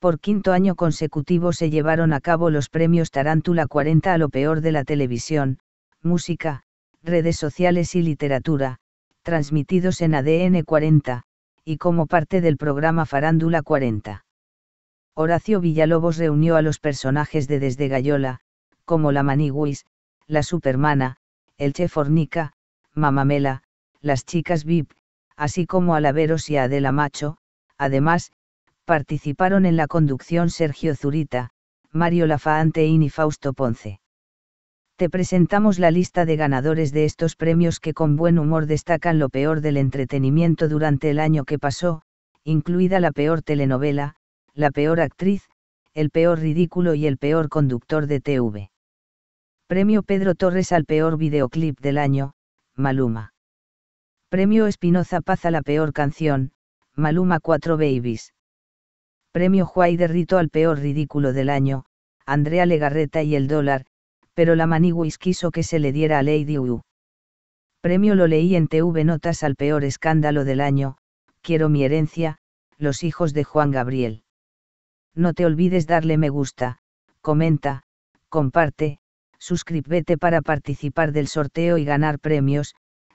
por quinto año consecutivo se llevaron a cabo los premios Tarántula 40 a lo peor de la televisión, música, redes sociales y literatura, transmitidos en ADN 40, y como parte del programa Farándula 40. Horacio Villalobos reunió a los personajes de Desde Gallola, como la Maniguis, la Supermana, el Che Fornica, Mamamela, las chicas VIP, así como a Laveros y a Adela Macho, además, participaron en la conducción Sergio Zurita, Mario Lafaanteín y Fausto Ponce. Te presentamos la lista de ganadores de estos premios que con buen humor destacan lo peor del entretenimiento durante el año que pasó, incluida la peor telenovela, la peor actriz, el peor ridículo y el peor conductor de TV. Premio Pedro Torres al peor videoclip del año, Maluma. Premio Espinoza Paz a la peor canción, Maluma 4 Babies. Premio Huay derrito al peor ridículo del año, Andrea Legarreta y el dólar, pero la Maniguis quiso que se le diera a Lady Wu. Premio lo leí en TV Notas al peor escándalo del año, Quiero mi herencia, Los hijos de Juan Gabriel. No te olvides darle me gusta, comenta, comparte, suscríbete para participar del sorteo y ganar premios,